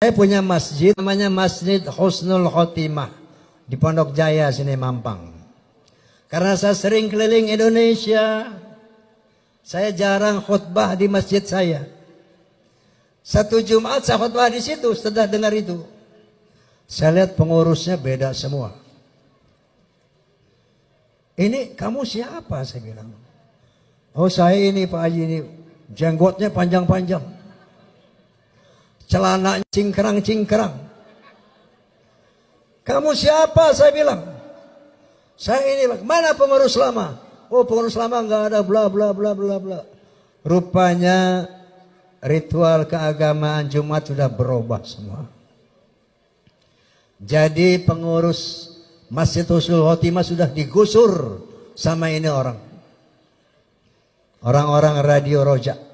Saya punya masjid namanya Masjid Husnul Khotimah di Pondok Jaya sini Mampang. Karena saya sering keliling Indonesia, saya jarang khutbah di masjid saya. Satu Jumat saya khutbah di situ setelah dengar itu. Saya lihat pengurusnya beda semua. Ini kamu siapa? Saya bilang. Oh saya ini Pak Haji ini jenggotnya panjang-panjang. Celana cingkrang-cingkrang. Kamu siapa? Saya bilang. Saya ini mana pengurus lama? Oh pengurus lama nggak ada bla bla bla bla bla. Rupanya ritual keagamaan Jumat sudah berubah semua. Jadi pengurus Masjid Husnul Khotimah sudah digusur sama ini orang. Orang-orang radio rojak.